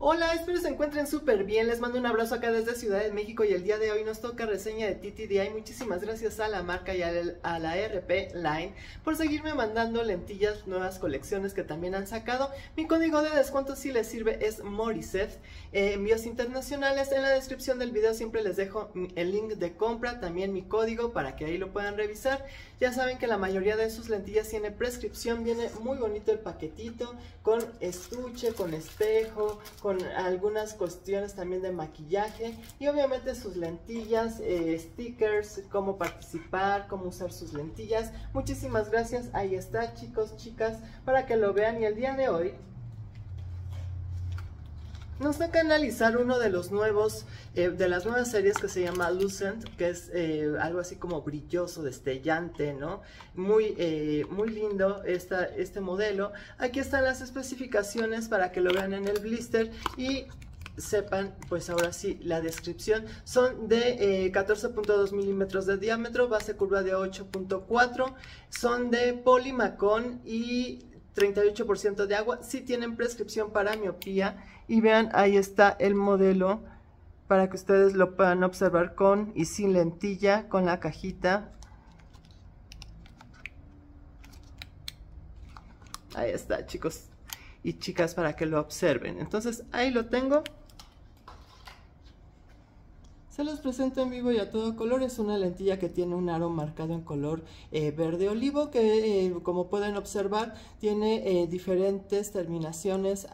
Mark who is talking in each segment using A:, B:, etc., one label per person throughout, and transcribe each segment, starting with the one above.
A: Hola, espero se encuentren súper bien. Les mando un abrazo acá desde Ciudad de México y el día de hoy nos toca reseña de TTDI. Muchísimas gracias a la marca y a, la RP Line por seguirme mandando lentillas, nuevas colecciones que también han sacado. Mi código de descuento si les sirve es Moriseth. Eh, envíos internacionales. En la descripción del video siempre les dejo el link de compra, también mi código para que ahí lo puedan revisar. Ya saben que la mayoría de sus lentillas tiene prescripción, viene muy bonito el paquetito, con estuche, con espejo, con algunas cuestiones también de maquillaje y obviamente sus lentillas, eh, stickers, cómo participar, cómo usar sus lentillas. Muchísimas gracias, ahí está chicos, chicas, para que lo vean y el día de hoy nos toca analizar uno de los nuevos, eh, de las nuevas series que se llama Lucent, que es eh, algo así como brilloso, destellante, ¿no? Muy, eh, muy lindo este modelo. Aquí están las especificaciones para que lo vean en el blister y sepan, pues ahora sí, la descripción. Son de 14.2 milímetros de diámetro, base curva de 8.4, son de polimacón y 38% de agua, si tienen prescripción para miopía y vean, ahí está el modelo para que ustedes lo puedan observar con y sin lentilla, con la cajita. Ahí está, chicos y chicas, para que lo observen. Entonces, ahí lo tengo. Se los presento en vivo y a todo color. Es una lentilla que tiene un aro marcado en color eh, verde olivo que eh, como pueden observar tiene eh, diferentes terminaciones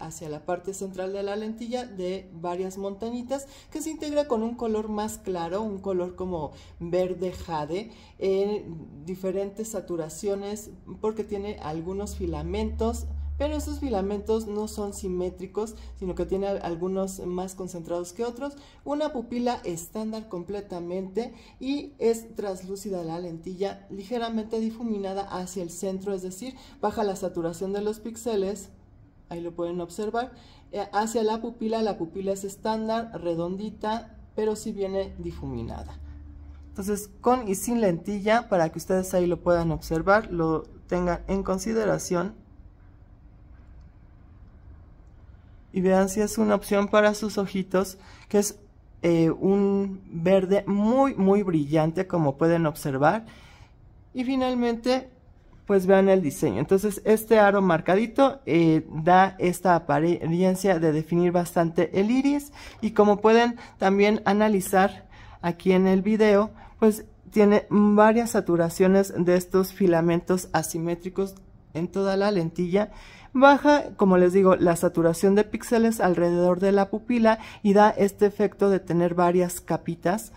A: hacia la parte central de la lentilla de varias montañitas que se integra con un color más claro, un color como verde jade, en diferentes saturaciones porque tiene algunos filamentos pero esos filamentos no son simétricos, sino que tiene algunos más concentrados que otros, una pupila estándar completamente y es translúcida la lentilla, ligeramente difuminada hacia el centro, es decir, baja la saturación de los píxeles, ahí lo pueden observar, eh, hacia la pupila, la pupila es estándar, redondita, pero sí viene difuminada. Entonces, con y sin lentilla, para que ustedes ahí lo puedan observar, lo tengan en consideración y vean si es una opción para sus ojitos, que es eh, un verde muy, muy brillante, como pueden observar. Y finalmente, pues vean el diseño. Entonces, este aro marcadito eh, da esta apariencia de definir bastante el iris. Y como pueden también analizar aquí en el video, pues tiene varias saturaciones de estos filamentos asimétricos en toda la lentilla, baja, como les digo, la saturación de píxeles alrededor de la pupila y da este efecto de tener varias capitas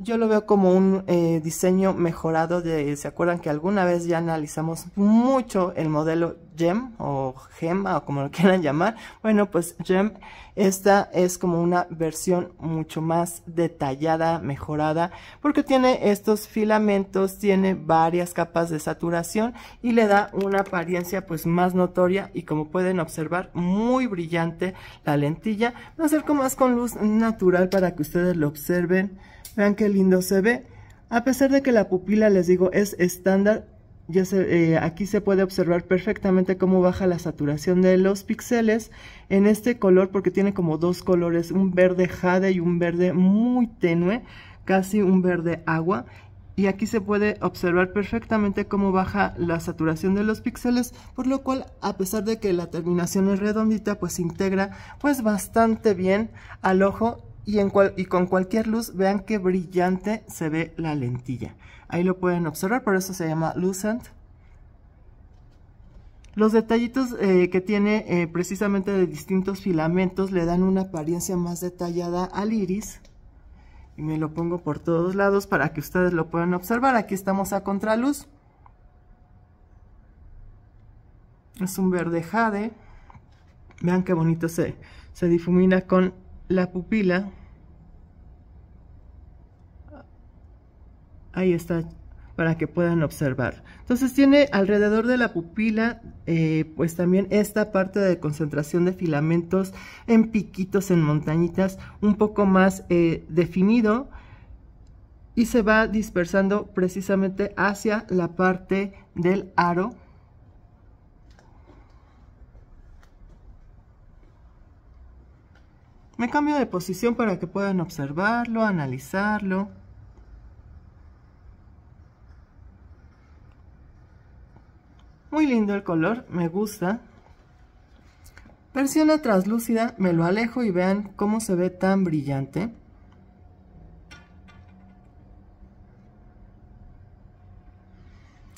A: yo lo veo como un eh, diseño mejorado de, ¿se acuerdan que alguna vez ya analizamos mucho el modelo GEM o GEMA o como lo quieran llamar? Bueno, pues GEM, esta es como una versión mucho más detallada, mejorada, porque tiene estos filamentos, tiene varias capas de saturación y le da una apariencia pues más notoria y como pueden observar, muy brillante la lentilla. Va a como más con luz natural para que ustedes lo observen Vean qué lindo se ve. A pesar de que la pupila, les digo, es estándar, ya eh, aquí se puede observar perfectamente cómo baja la saturación de los píxeles en este color porque tiene como dos colores, un verde jade y un verde muy tenue, casi un verde agua. Y aquí se puede observar perfectamente cómo baja la saturación de los píxeles, por lo cual a pesar de que la terminación es redondita, pues integra pues bastante bien al ojo y, con cualquier luz vean qué brillante se ve la lentilla. Ahí lo pueden observar, por eso se llama Lucent. Los detallitos eh, que tiene eh, precisamente de distintos filamentos le dan una apariencia más detallada al iris. Y me lo pongo por todos lados para que ustedes lo puedan observar. Aquí estamos a contraluz. Es un verde jade. Vean qué bonito se, se difumina con la pupila. Ahí está, para que puedan observar. Entonces tiene alrededor de la pupila, eh, pues también esta parte de concentración de filamentos en piquitos, en montañitas, un poco más eh, definido y se va dispersando precisamente hacia la parte del aro Me cambio de posición para que puedan observarlo, analizarlo. Muy lindo el color, me gusta. a traslúcida me lo alejo y vean cómo se ve tan brillante.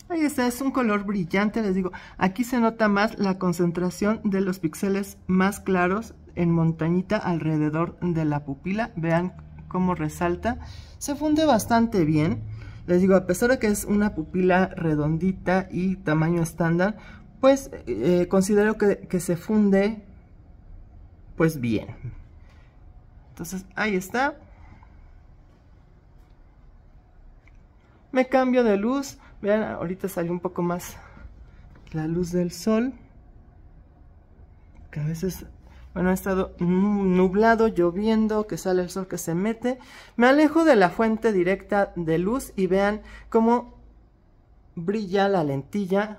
A: Ahí está, es un color brillante, les digo. Aquí se nota más la concentración de los píxeles más claros en montañita alrededor de la pupila. Vean cómo resalta. Se funde bastante bien. Les digo, a pesar de que es una pupila redondita y tamaño estándar, pues eh, considero que, que se funde pues bien. Entonces ahí está. Me cambio de luz. Vean, ahorita salió un poco más la luz del sol. Que a veces bueno, ha estado nublado, lloviendo, que sale el sol que se mete. Me alejo de la fuente directa de luz y vean cómo brilla la lentilla.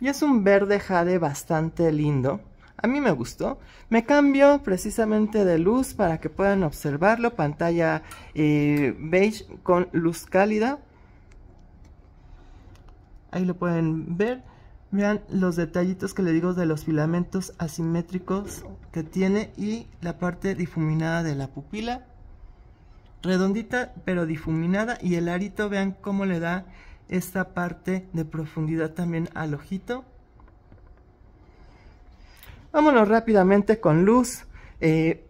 A: Y es un verde jade bastante lindo. A mí me gustó. Me cambio precisamente de luz para que puedan observarlo. Pantalla eh, beige con luz cálida. Ahí lo pueden ver. Vean los detallitos que le digo de los filamentos asimétricos que tiene y la parte difuminada de la pupila. Redondita pero difuminada y el arito vean cómo le da esta parte de profundidad también al ojito. Vámonos rápidamente con luz. es eh,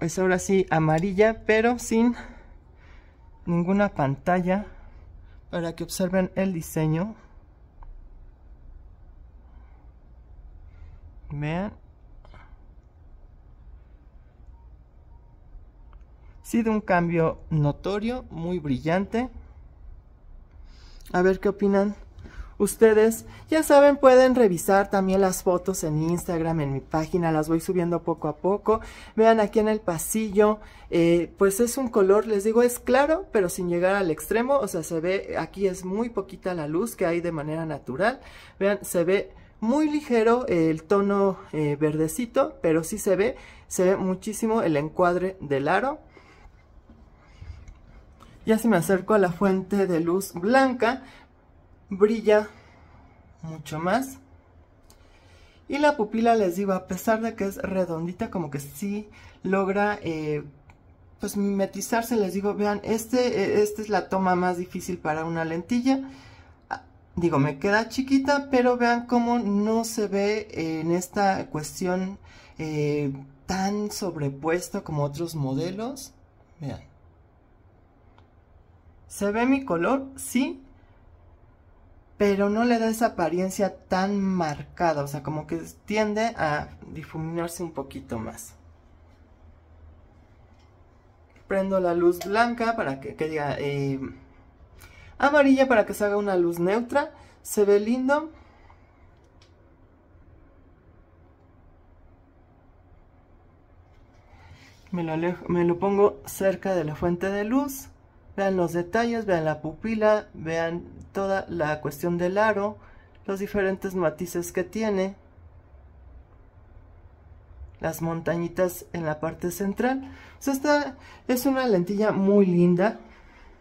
A: pues ahora sí amarilla pero sin ninguna pantalla para que observen el diseño. ha Sido un cambio notorio, muy brillante. A ver qué opinan ustedes. Ya saben, pueden revisar también las fotos en Instagram, en mi página, las voy subiendo poco a poco. Vean aquí en el pasillo, eh, pues es un color, les digo, es claro, pero sin llegar al extremo, o sea, se ve, aquí es muy poquita la luz que hay de manera natural. Vean, se ve muy ligero eh, el tono eh, verdecito, pero sí se ve, se ve muchísimo el encuadre del aro. Ya si me acerco a la fuente de luz blanca, brilla mucho más. Y la pupila, les digo, a pesar de que es redondita, como que sí logra... Eh, pues mimetizarse, les digo, vean, este, esta es la toma más difícil para una lentilla. Digo, me queda chiquita, pero vean cómo no se ve eh, en esta cuestión eh, tan sobrepuesto como otros modelos. Vean. ¿Se ve mi color? Sí, pero no le da esa apariencia tan marcada, o sea, como que tiende a difuminarse un poquito más. Prendo la luz blanca para que, que diga eh, amarilla para que se haga una luz neutra. Se ve lindo. Me lo, pongo cerca de la fuente de luz. Vean los detalles, vean la pupila, vean toda la cuestión del aro, los diferentes matices que tiene las montañitas en la parte central. esta es una lentilla muy linda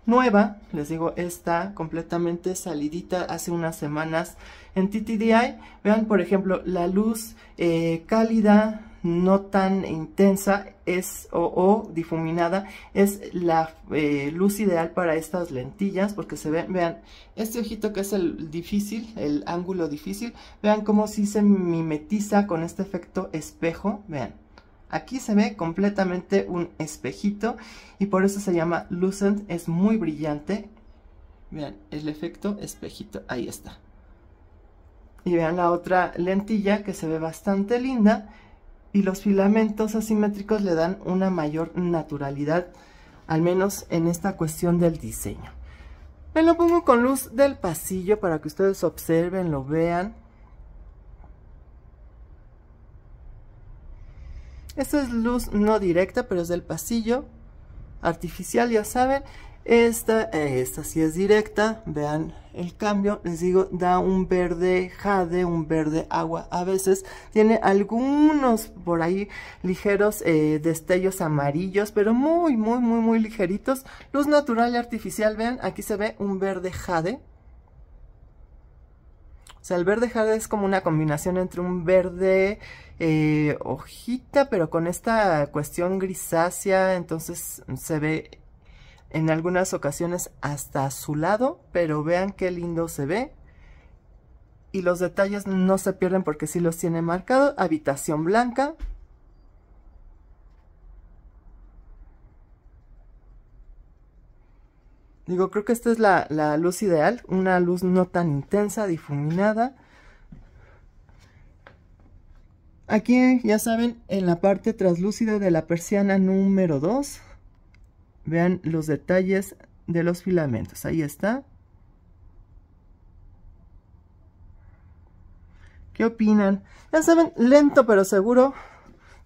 A: nueva, les digo, está completamente salidita hace unas semanas en TTDI. Vean, por ejemplo, la luz eh, cálida, no tan intensa es o, difuminada es la eh, luz ideal para estas lentillas porque se ven vean este ojito que es el difícil el ángulo difícil vean cómo si se mimetiza con este efecto espejo vean Aquí se ve completamente un espejito y por eso se llama Lucent, es muy brillante. Vean, el efecto espejito, ahí está. Y vean la otra lentilla que se ve bastante linda y los filamentos asimétricos le dan una mayor naturalidad, al menos en esta cuestión del diseño. Me lo pongo con luz del pasillo para que ustedes observen, lo vean. Esta es luz no directa, pero es del pasillo artificial, ya saben. Esta, esta sí es directa, vean el cambio, les digo, da un verde jade, un verde agua a veces. Tiene algunos por ahí ligeros eh, destellos amarillos, pero muy, muy, muy, muy ligeritos. Luz natural y artificial, vean, aquí se ve un verde jade sea, el verde jade es como una combinación entre un verde eh, hojita, pero con esta cuestión grisácea, entonces se ve en algunas ocasiones hasta azulado, pero vean qué lindo se ve. Y los detalles no se pierden porque sí los tiene marcado. Habitación blanca, Digo, creo que esta es la, luz ideal, una luz no tan intensa, difuminada. Aquí, ya saben, en la parte traslúcida de la persiana número 2, vean los detalles de los filamentos. Ahí está. ¿Qué opinan? Ya saben, lento pero seguro,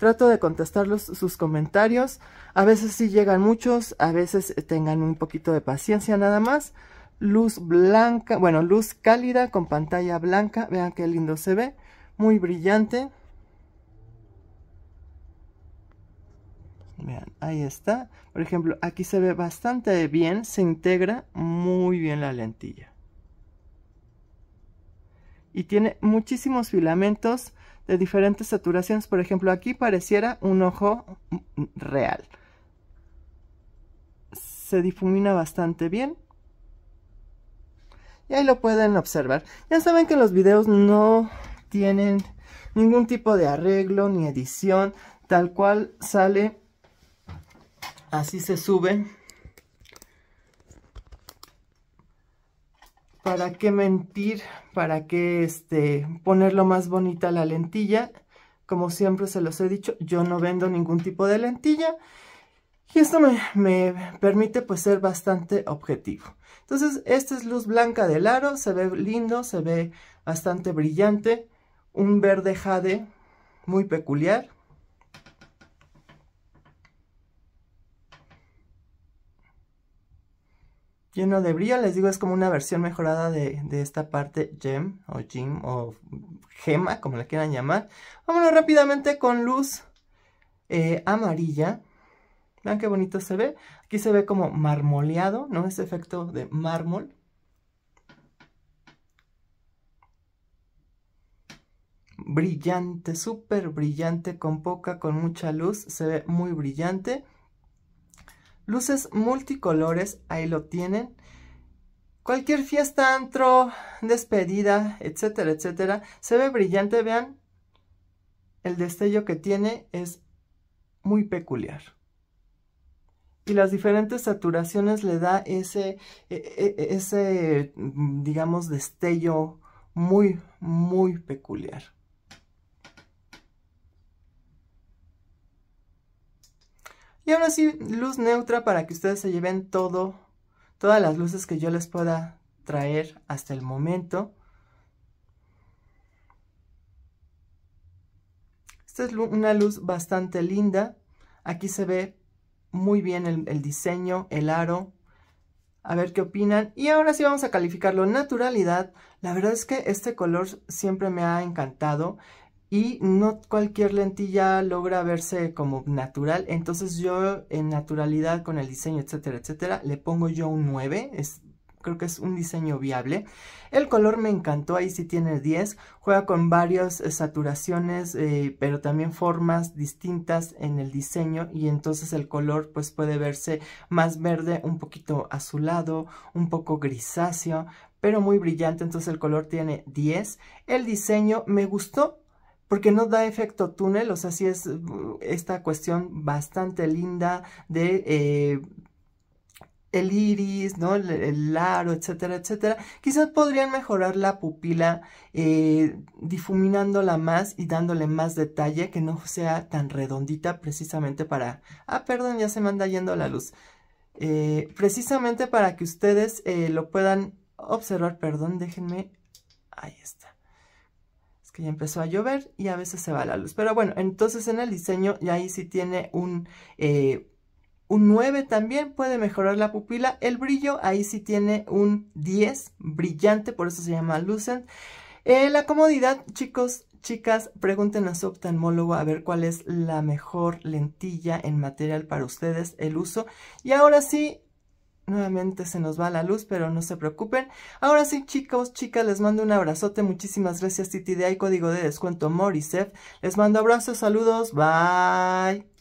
A: Trato de contestar sus comentarios. A veces sí llegan muchos, a veces eh, tengan un poquito de paciencia nada más. Luz blanca, bueno, luz cálida con pantalla blanca. Vean qué lindo se ve, muy brillante. Vean, ahí está. Por ejemplo, aquí se ve bastante bien, se integra muy bien la lentilla. Y tiene muchísimos filamentos de diferentes saturaciones. Por ejemplo, aquí pareciera un ojo real. Se difumina bastante bien. Y ahí lo pueden observar. Ya saben que los videos no tienen ningún tipo de arreglo ni edición. Tal cual sale, así se suben ¿Para qué mentir? ¿Para qué este, ponerlo más bonita la lentilla? Como siempre se los he dicho, yo no vendo ningún tipo de lentilla. Y esto me, me, permite pues ser bastante objetivo. Entonces, esta es luz blanca del aro, se ve lindo, se ve bastante brillante, un verde jade muy peculiar. lleno de brillo. Les digo, es como una versión mejorada de, esta parte gem o gem o gema, como la quieran llamar. Vámonos rápidamente con luz eh, amarilla. Vean qué bonito se ve. Aquí se ve como marmoleado, ¿no? Ese efecto de mármol. Brillante, súper brillante, con poca, con mucha luz. Se ve muy brillante. Luces multicolores, ahí lo tienen. Cualquier fiesta, antro, despedida, etcétera, etcétera. Se ve brillante, vean. El destello que tiene es muy peculiar. Y las diferentes saturaciones le da ese, e, e, e, ese mm, digamos, destello muy, muy peculiar. Y ahora sí, luz neutra para que ustedes se lleven todo, todas las luces que yo les pueda traer hasta el momento. Esta es una luz bastante linda. Aquí se ve muy bien el, el diseño, el aro, a ver qué opinan. Y ahora sí vamos a calificarlo. Naturalidad. La verdad es que este color siempre me ha encantado y no cualquier lentilla logra verse como natural. Entonces yo en naturalidad con el diseño, etcétera, etcétera, le pongo yo un 9. Es, creo que es un diseño viable. El color me encantó, ahí sí tiene 10. Juega con varias eh, saturaciones, eh, pero también formas distintas en el diseño y entonces el color pues puede verse más verde, un poquito azulado, un poco grisáceo, pero muy brillante, entonces el color tiene 10. El diseño me gustó, porque no da efecto túnel, o sea, sí es uh, esta cuestión bastante linda de... Eh, el iris, ¿no? El, aro, etcétera, etcétera. Quizás podrían mejorar la pupila eh, difuminándola más y dándole más detalle, que no sea tan redondita precisamente para... Ah, perdón, ya se me anda yendo la luz. Eh, precisamente para que ustedes lo puedan observar, perdón, déjenme... Ahí está que ya empezó a llover y a veces se va la luz. Pero bueno, entonces en el diseño ya ahí sí tiene un, eh, un 9 también, puede mejorar la pupila. El brillo ahí sí tiene un 10, brillante, por eso se llama Lucent. Eh, la comodidad, chicos, chicas, pregunten a su oftalmólogo a ver cuál es la mejor lentilla en material para ustedes, el uso. Y ahora sí, Nuevamente se nos va la luz, pero no se preocupen. Ahora sí, chicos, chicas, les mando un abrazote. Muchísimas gracias, Titi de Código de descuento Morisef. Les mando abrazos, saludos, bye.